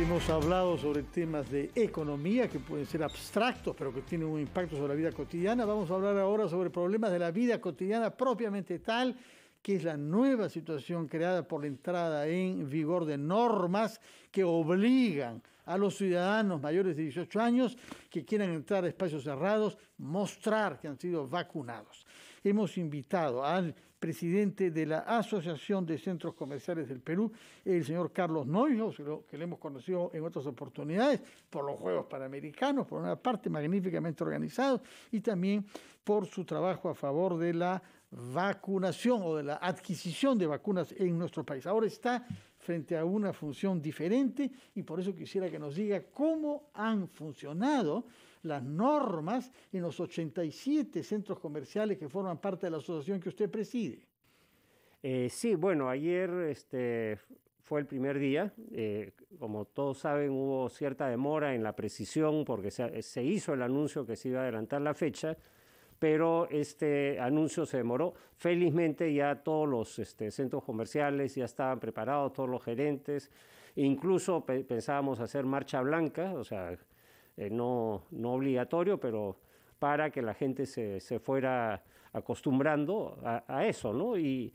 Hemos hablado sobre temas de economía que pueden ser abstractos, pero que tienen un impacto sobre la vida cotidiana. Vamos a hablar ahora sobre problemas de la vida cotidiana propiamente tal, que es la nueva situación creada por la entrada en vigor de normas que obligan a los ciudadanos mayores de 18 años que quieran entrar a espacios cerrados, mostrar que han sido vacunados. Hemos invitado al presidente de la Asociación de Centros Comerciales del Perú, el señor Carlos Noyos, que le hemos conocido en otras oportunidades, por los Juegos Panamericanos, por una parte magníficamente organizado, y también por su trabajo a favor de la vacunación o de la adquisición de vacunas en nuestro país. Ahora está frente a una función diferente y por eso quisiera que nos diga cómo han funcionado las normas en los 87 centros comerciales que forman parte de la asociación que usted preside. Eh, sí, bueno, ayer este, fue el primer día. Eh, como todos saben, hubo cierta demora en la precisión porque se, hizo el anuncio que se iba a adelantar la fecha, pero este anuncio se demoró. Felizmente ya todos los este, centros comerciales ya estaban preparados, todos los gerentes. Incluso pensábamos hacer marcha blanca, o sea, eh, no, no, obligatorio, pero para que la gente se, fuera acostumbrando a, eso, ¿no? Y,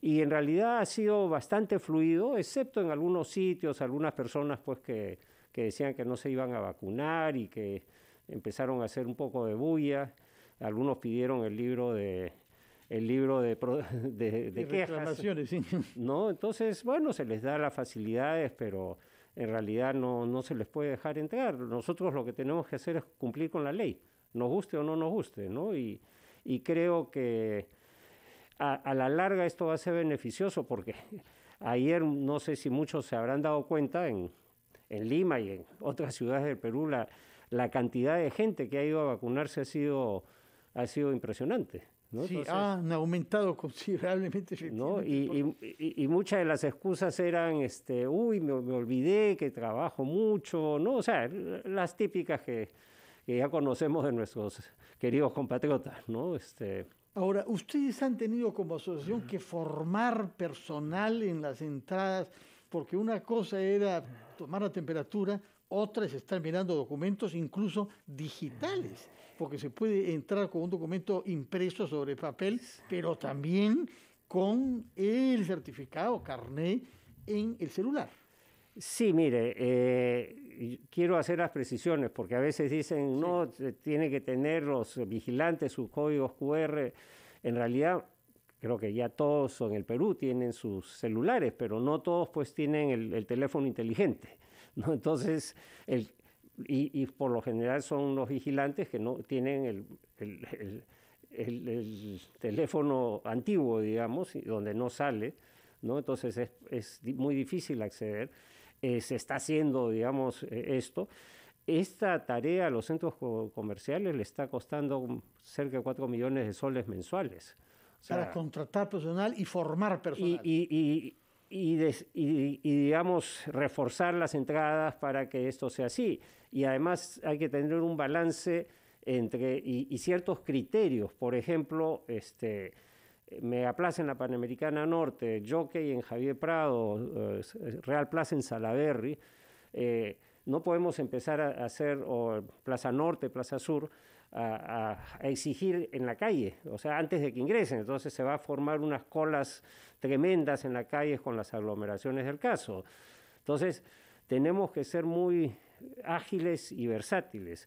y, en realidad ha sido bastante fluido, excepto en algunos sitios, algunas personas pues que, decían que no se iban a vacunar y que empezaron a hacer un poco de bulla. Algunos pidieron el libro de el libro de, de, de quejas. ¿no? Entonces, bueno, se les da las facilidades, pero en realidad no, se les puede dejar entrar. Nosotros lo que tenemos que hacer es cumplir con la ley, nos guste o no nos guste, ¿no? Y, y creo que a, la larga esto va a ser beneficioso porque ayer, no sé si muchos se habrán dado cuenta, en, Lima y en otras ciudades del Perú, la, la cantidad de gente que ha ido a vacunarse ha sido, ha sido impresionante. Sí, ah, han aumentado considerablemente. ¿no? Y, y, y, muchas de las excusas eran, este, uy, me, me, olvidé que trabajo mucho, ¿no? O sea, las típicas que, que ya conocemos de nuestros queridos compatriotas, ¿no? Este, Ahora, ustedes han tenido como asociación que formar personal en las entradas, porque una cosa era tomar la temperatura, otras están mirando documentos incluso digitales, porque se puede entrar con un documento impreso sobre papel, pero también con el certificado carné en el celular. Sí, mire, eh, quiero hacer las precisiones porque a veces dicen, no, tiene que tener los vigilantes sus códigos QR. En realidad, creo que ya todos en el Perú tienen sus celulares, pero no todos pues tienen el teléfono inteligente. Entonces, y, por lo general son los vigilantes que no tienen el, teléfono antiguo, digamos, donde no sale, ¿no? Entonces es, muy difícil acceder. Eh, se está haciendo, digamos, eh, esto. Esta tarea a los centros comerciales le está costando cerca de 4 millones de soles mensuales. Para contratar personal y formar personal. y y, digamos, reforzar las entradas para que esto sea así. Y además hay que tener un balance entre y, ciertos criterios. Por ejemplo, este, Mega Plaza en la Panamericana Norte, Jockey en Javier Prado, eh, Real Plaza en Salaberry. Eh, no podemos empezar a hacer Plaza Norte, Plaza Sur, a, exigir en la calle, o sea, antes de que ingresen. Entonces se va a formar unas colas tremendas en la calle con las aglomeraciones del caso. Entonces tenemos que ser muy ágiles y versátiles.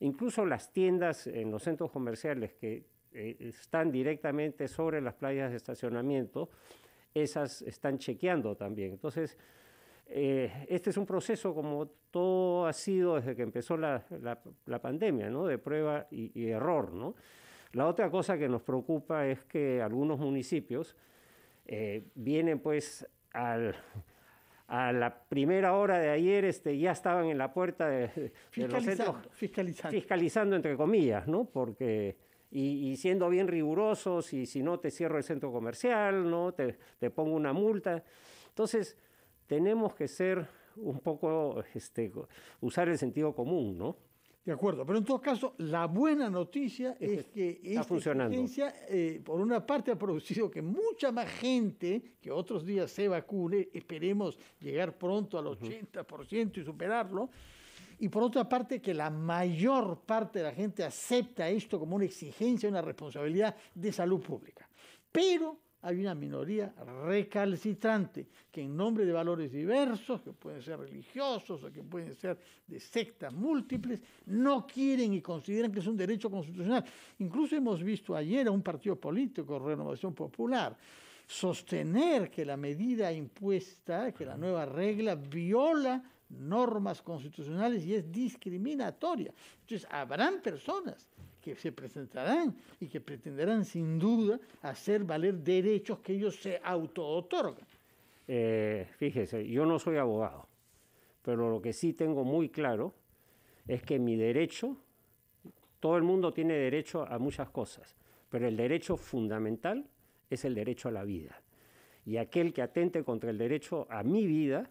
Incluso las tiendas en los centros comerciales que eh, están directamente sobre las playas de estacionamiento, esas están chequeando también. Entonces, eh, este es un proceso como todo ha sido desde que empezó la, pandemia, ¿no? De prueba y, error, ¿no? La otra cosa que nos preocupa es que algunos municipios eh, vienen pues al, a la primera hora de ayer este, ya estaban en la puerta de, los centros. Fiscalizando. Fiscalizando, entre comillas, ¿no? Porque, y, siendo bien rigurosos, y si no te cierro el centro comercial, ¿no? Te, te pongo una multa. Entonces, tenemos que ser un poco, este, usar el sentido común, ¿no? De acuerdo, pero en todo caso, la buena noticia es, que esta funcionando. Eh, por una parte, ha producido que mucha más gente que otros días se vacune, esperemos llegar pronto al 80% y superarlo, y por otra parte, que la mayor parte de la gente acepta esto como una exigencia, una responsabilidad de salud pública. Pero hay una minoría recalcitrante que en nombre de valores diversos, que pueden ser religiosos o que pueden ser de sectas múltiples, no quieren y consideran que es un derecho constitucional. Incluso hemos visto ayer a un partido político, Renovación Popular, sostener que la medida impuesta, que la nueva regla viola normas constitucionales y es discriminatoria. Entonces, habrán personas que se presentarán y que pretenderán sin duda hacer valer derechos que ellos se auto-otorgan. Eh, fíjese, yo no soy abogado, pero lo que sí tengo muy claro es que mi derecho, todo el mundo tiene derecho a muchas cosas, pero el derecho fundamental es el derecho a la vida. Y aquel que atente contra el derecho a mi vida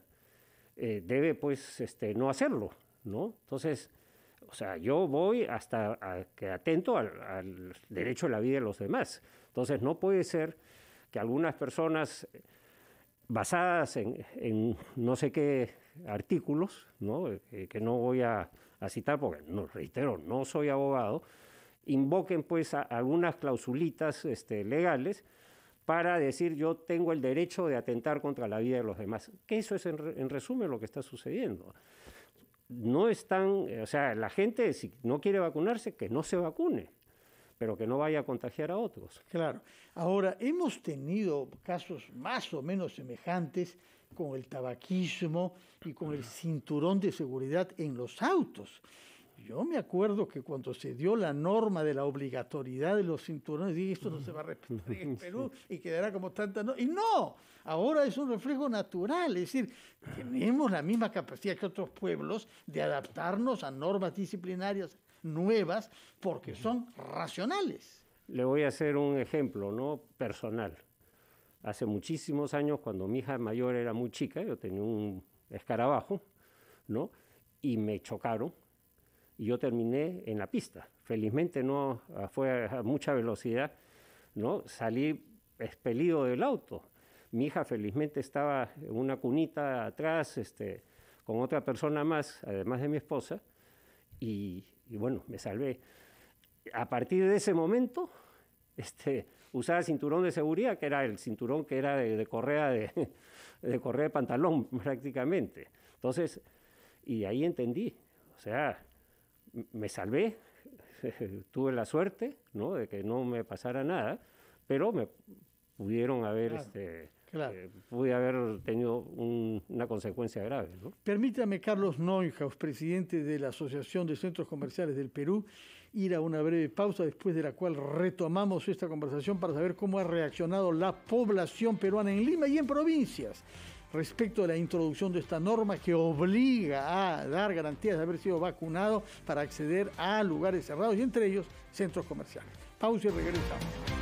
eh, debe pues este, no hacerlo, ¿no? Entonces, o sea, yo voy hasta que atento al, derecho a la vida de los demás. Entonces, no puede ser que algunas personas eh, basadas en, no sé qué artículos, eh, que no voy a, citar porque, no, reitero, no soy abogado, invoquen pues algunas clausulitas este, legales para decir yo tengo el derecho de atentar contra la vida de los demás. Que eso es en resumen lo que está sucediendo no están, eh, o sea, la gente si no quiere vacunarse, que no se vacune, pero que no vaya a contagiar a otros. Claro. Ahora, hemos tenido casos más o menos semejantes con el tabaquismo y con el cinturón de seguridad en los autos. Yo me acuerdo que cuando se dio la norma de la obligatoriedad de los cinturones, dije, esto no se va a respetar en Perú y quedará como tanta... No y no, ahora es un reflejo natural, es decir, tenemos la misma capacidad que otros pueblos de adaptarnos a normas disciplinarias nuevas porque son racionales. Le voy a hacer un ejemplo, ¿no? Personal. Hace muchísimos años, cuando mi hija mayor era muy chica, yo tenía un escarabajo, ¿no? Y me chocaron y yo terminé en la pista. Felizmente no ah, fue a mucha velocidad, ¿no? Salí expelido del auto. Mi hija felizmente estaba en una cunita atrás, este, con otra persona más, además de mi esposa, y, bueno, me salvé. A partir de ese momento, este, usaba cinturón de seguridad, que era el cinturón que era de, correa de, de correa de pantalón prácticamente. Entonces, y ahí entendí, o sea, me salvé, tuve la suerte ¿no? de que no me pasara nada, pero me pudieron haber... este, eh, haber tenido una consecuencia grave. Permítame, Carlos Neuhaus, presidente de la Asociación de Centros Comerciales del Perú, ir a una breve pausa, después de la cual retomamos esta conversación para saber cómo ha reaccionado la población peruana en Lima y en provincias respecto de la introducción de esta norma que obliga a dar garantías de haber sido vacunado para acceder a lugares cerrados y entre ellos centros comerciales. Pausa y regresamos.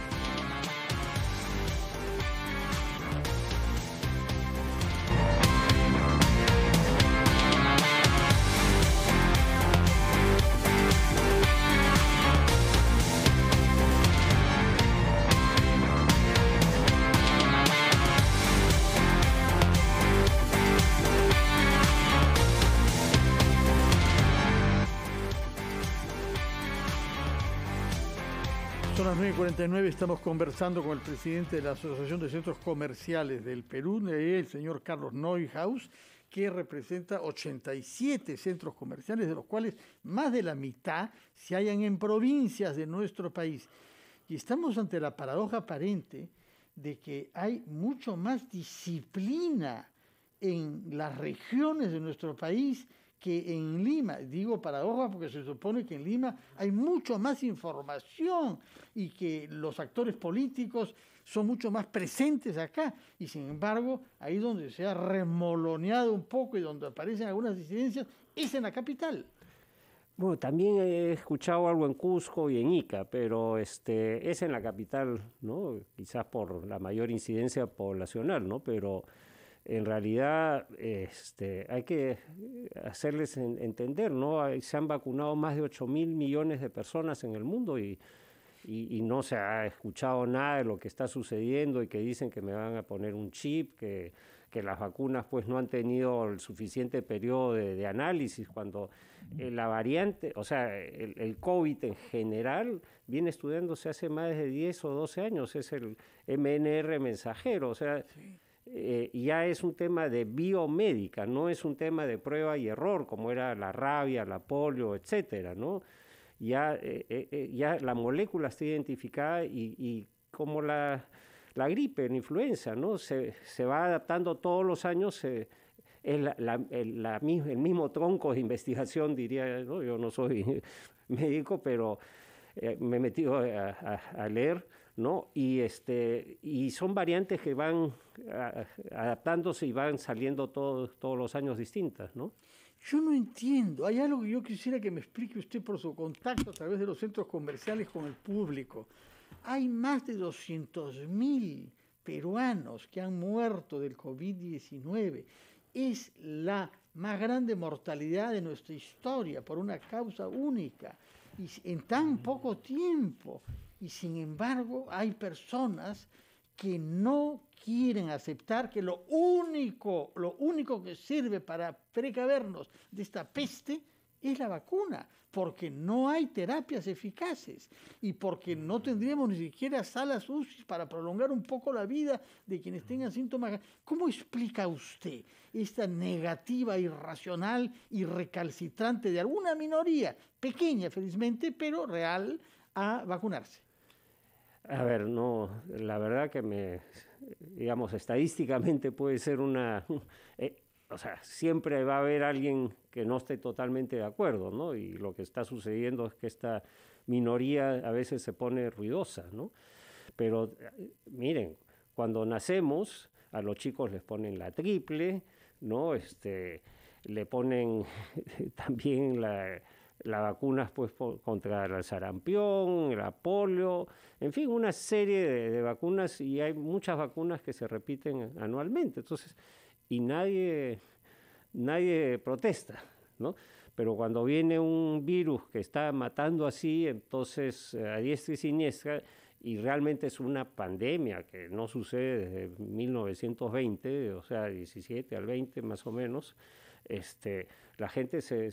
las 9.49 estamos conversando con el presidente de la Asociación de Centros Comerciales del Perú, el señor Carlos Neuhaus, que representa 87 centros comerciales, de los cuales más de la mitad se hallan en provincias de nuestro país. Y estamos ante la paradoja aparente de que hay mucho más disciplina en las regiones de nuestro país que en Lima, digo paradoja porque se supone que en Lima hay mucho más información y que los actores políticos son mucho más presentes acá y sin embargo ahí donde se ha remoloneado un poco y donde aparecen algunas disidencias es en la capital. Bueno, también he escuchado algo en Cusco y en Ica, pero este es en la capital, ¿no? Quizás por la mayor incidencia poblacional, ¿no? Pero en realidad este, hay que hacerles entender, ¿no? Se han vacunado más de 8 mil millones de personas en el mundo y, y, no se ha escuchado nada de lo que está sucediendo y que dicen que me van a poner un chip, que, que las vacunas pues no han tenido el suficiente periodo de, análisis cuando eh, la variante, o sea, el, COVID en general viene estudiándose hace más de 10 o 12 años, es el MNR mensajero, o sea... Eh, ya es un tema de biomédica, no es un tema de prueba y error, como era la rabia, la polio, etcétera, ¿no? Ya, eh, eh, ya la molécula está identificada y, como la, gripe, la influenza, ¿no? Se, va adaptando todos los años, es la, el, mismo tronco de investigación, diría, ¿no? yo no soy médico, pero eh, me he metido a, leer, ¿no? Y, este, y son variantes que van adaptándose y van saliendo todos los años distintas, ¿no? Yo no entiendo. Hay algo que yo quisiera que me explique usted por su contacto a través de los centros comerciales con el público. Hay más de 200.000 peruanos que han muerto del COVID-19. Es la más grande mortalidad de nuestra historia por una causa única y en tan mm. poco tiempo. Y sin embargo, hay personas que no quieren aceptar que lo único, lo único que sirve para precavernos de esta peste es la vacuna, porque no hay terapias eficaces y porque no tendríamos ni siquiera salas UCI para prolongar un poco la vida de quienes tengan síntomas. ¿Cómo explica usted esta negativa irracional y recalcitrante de alguna minoría, pequeña felizmente, pero real, a vacunarse? A ver, no, la verdad que me, digamos, estadísticamente puede ser una... Eh, o sea, siempre va a haber alguien que no esté totalmente de acuerdo, ¿no? Y lo que está sucediendo es que esta minoría a veces se pone ruidosa, ¿no? Pero eh, miren, cuando nacemos, a los chicos les ponen la triple, ¿no? Este, le ponen también la, vacunas pues, contra el sarampión, la polio, en fin, una serie de, de, vacunas y hay muchas vacunas que se repiten anualmente. Entonces, y nadie, nadie protesta, ¿no? Pero cuando viene un virus que está matando así, entonces eh, a diestra y siniestra, y realmente es una pandemia que no sucede desde 1920, o sea, 17 al 20 más o menos, este, la gente se,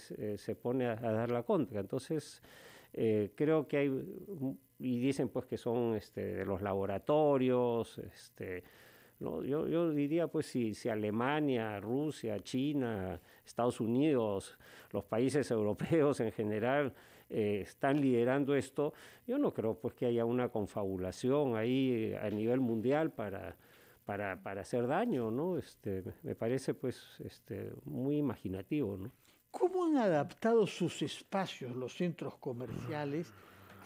pone a, dar la contra. Entonces, eh, creo que hay, y dicen pues que son este, de los laboratorios, este, yo, diría, pues, si, Alemania, Rusia, China, Estados Unidos, los países europeos en general eh, están liderando esto, yo no creo, pues, que haya una confabulación ahí eh, a nivel mundial para, para, hacer daño, ¿no? Este, me parece, pues, este, muy imaginativo, ¿no? ¿Cómo han adaptado sus espacios los centros comerciales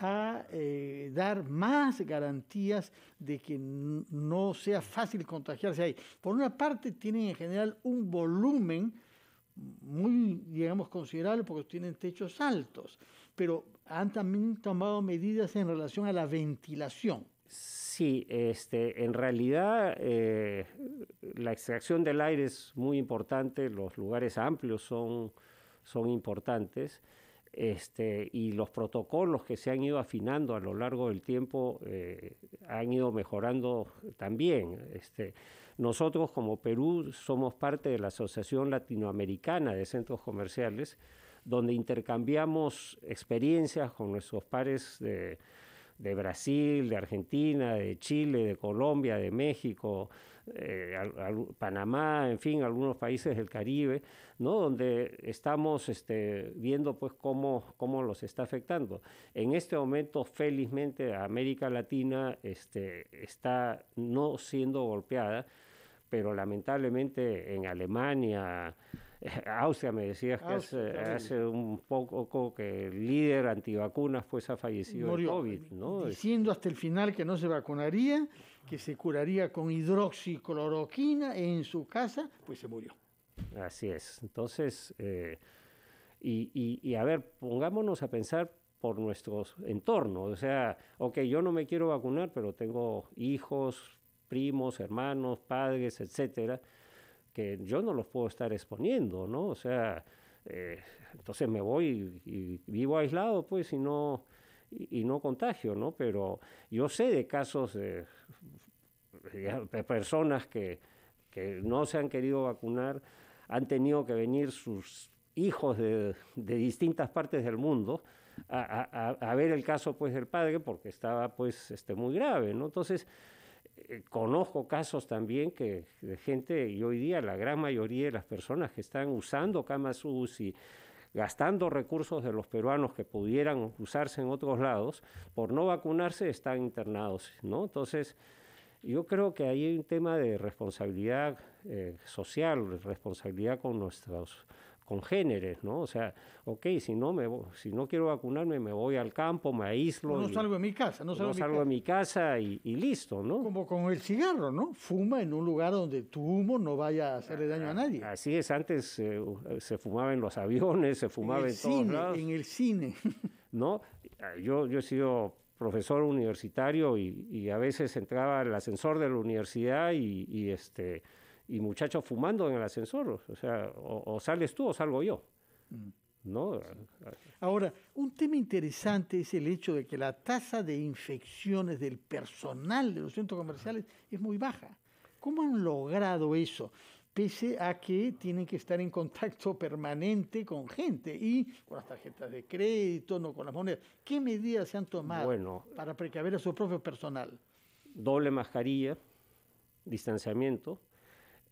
a eh, dar más garantías de que no sea fácil contagiarse ahí. Por una parte, tienen en general un volumen muy, digamos, considerable porque tienen techos altos, pero han también tomado medidas en relación a la ventilación. Sí, este, en realidad eh, la extracción del aire es muy importante, los lugares amplios son, son importantes. Este, y los protocolos que se han ido afinando a lo largo del tiempo eh, han ido mejorando también. Este. nosotros como Perú somos parte de la Asociación Latinoamericana de Centros Comerciales, donde intercambiamos experiencias con nuestros pares de Brasil, de Argentina, de Chile, de Colombia, de México, eh, Panamá, en fin, algunos países del Caribe, ¿no? Donde estamos este, viendo pues cómo, cómo los está afectando. En este momento, felizmente, América Latina este, está no siendo golpeada, pero lamentablemente en Alemania, Austria, me decías que hace, un poco que el líder antivacunas pues ha fallecido de COVID, ¿no? Diciendo hasta el final que no se vacunaría, que se curaría con hidroxicloroquina en su casa, pues se murió. Así es. Entonces, eh, y, y a ver, pongámonos a pensar por nuestros entornos. O sea, ok, yo no me quiero vacunar, pero tengo hijos, primos, hermanos, padres, etcétera yo no los puedo estar exponiendo, ¿no? O sea, eh, entonces me voy y, vivo aislado, pues, y no, y, no contagio, ¿no? Pero yo sé de casos de, personas que, que no se han querido vacunar, han tenido que venir sus hijos de, de, distintas partes del mundo a, a, a, ver el caso pues del padre porque estaba pues este muy grave no entonces eh, conozco casos también que de gente, y hoy día la gran mayoría de las personas que están usando camas UCI, gastando recursos de los peruanos que pudieran usarse en otros lados, por no vacunarse están internados, ¿no? Entonces, yo creo que ahí hay un tema de responsabilidad eh, social, responsabilidad con nuestros con congéneres, ¿no? O sea, ok, si no, me, si no quiero vacunarme, me voy al campo, me aíslo. No salgo de mi casa, no salgo, de mi casa, y, listo, ¿no? Como con el cigarro, ¿no? Fuma en un lugar donde tu humo no vaya a hacerle daño a nadie. Así es, antes eh, eh, se fumaba en los aviones, se fumaba en, el en cine, En el cine. ¿No? Ah, yo, he sido profesor universitario y, a veces entraba al ascensor de la universidad y, y este y muchachos fumando en el ascensor. O sea, o, sales tú o salgo yo. Mm. Ahora, un tema interesante es el hecho de que la tasa de infecciones del personal de los centros comerciales es muy baja. ¿Cómo han logrado eso? Pese a que tienen que estar en contacto permanente con gente y con las tarjetas de crédito, no con las monedas. ¿Qué medidas se han tomado para precaver a su propio personal? Doble mascarilla, distanciamiento,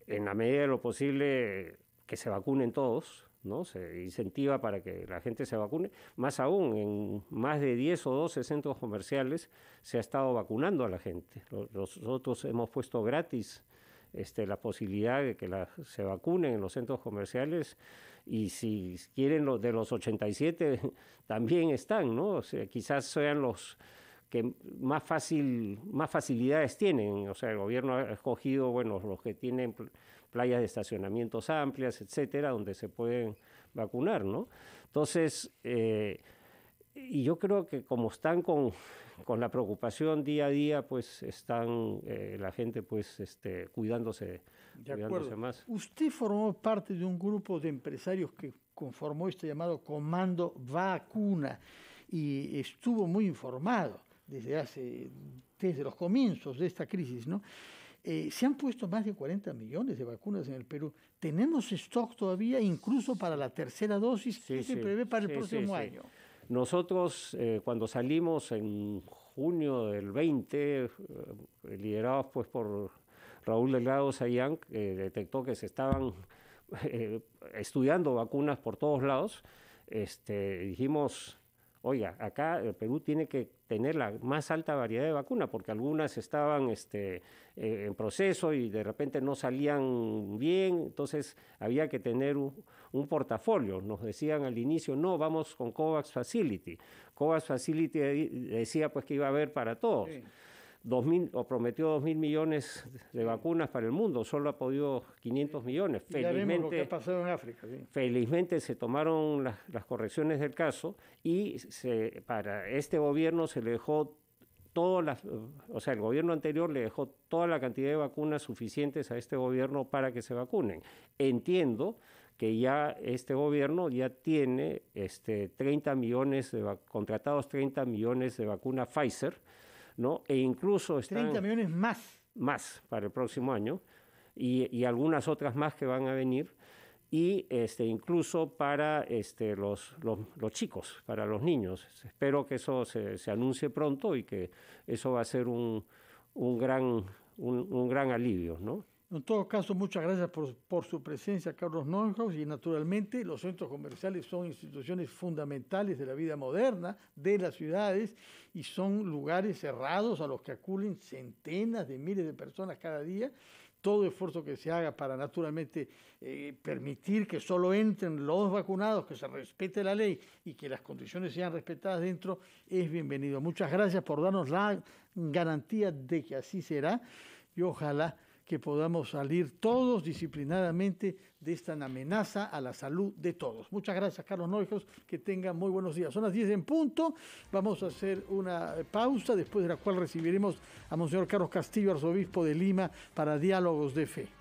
en la medida de lo posible, que se vacunen todos, ¿no? Se incentiva para que la gente se vacune. Más aún, en más de 10 o 12 centros comerciales se ha estado vacunando a la gente. Nosotros hemos puesto gratis este, la posibilidad de que la, se vacunen en los centros comerciales y si quieren los de los 87 también están, ¿no? quizás sean los que más fácil, más facilidades tienen. O sea, el gobierno ha escogido, bueno, los que tienen playas de estacionamientos amplias, etcétera, donde se pueden vacunar, ¿no? Entonces, eh, y yo creo que como están con, la preocupación día a día, pues están eh, la gente pues este, cuidándose, cuidándose más. Usted formó parte de un grupo de empresarios que conformó este llamado Comando Vacuna y estuvo muy informado desde hace, desde los comienzos de esta crisis, ¿no? Eh, se han puesto más de 40 millones de vacunas en el Perú. Tenemos stock todavía, incluso para la tercera dosis que se prevé para el próximo año. Nosotros, eh, cuando salimos en junio del 20, eh, liderados pues por Raúl Delgado Sayán, que detectó que se estaban estudiando vacunas por todos lados, este, dijimos, oiga, acá el Perú tiene que tener la más alta variedad de vacunas, porque algunas estaban este, eh, en proceso y de repente no salían bien, entonces había que tener un, portafolio. Nos decían al inicio, no, vamos con COVAX Facility. COVAX Facility decía pues que iba a haber para todos. 2000, o prometió 2.000 millones de vacunas para el mundo, solo ha podido 500 millones. felizmente, Felizmente se tomaron las, correcciones del caso y se, para este gobierno se le dejó todas las, o sea, el gobierno anterior le dejó toda la cantidad de vacunas suficientes a este gobierno para que se vacunen. Entiendo que ya este gobierno ya tiene este 30 millones contratados 30 millones de vacunas Pfizer ¿no? E incluso están... 30 millones más. Más para el próximo año y, algunas otras más que van a venir y este, incluso para este, los, los, chicos, para los niños. Espero que eso se, anuncie pronto y que eso va a ser un, gran, un, un gran alivio, ¿no? En todo caso, muchas gracias por, su presencia, Carlos Nonhaus, y naturalmente los centros comerciales son instituciones fundamentales de la vida moderna, de las ciudades, y son lugares cerrados a los que acuden centenas de miles de personas cada día. Todo esfuerzo que se haga para naturalmente eh, permitir que solo entren los vacunados, que se respete la ley y que las condiciones sean respetadas dentro, es bienvenido. Muchas gracias por darnos la garantía de que así será y ojalá que podamos salir todos disciplinadamente de esta amenaza a la salud de todos. Muchas gracias, Carlos Noijos, que tengan muy buenos días. Son las 10 en punto, vamos a hacer una pausa, después de la cual recibiremos a Monseñor Carlos Castillo, arzobispo de Lima, para diálogos de fe.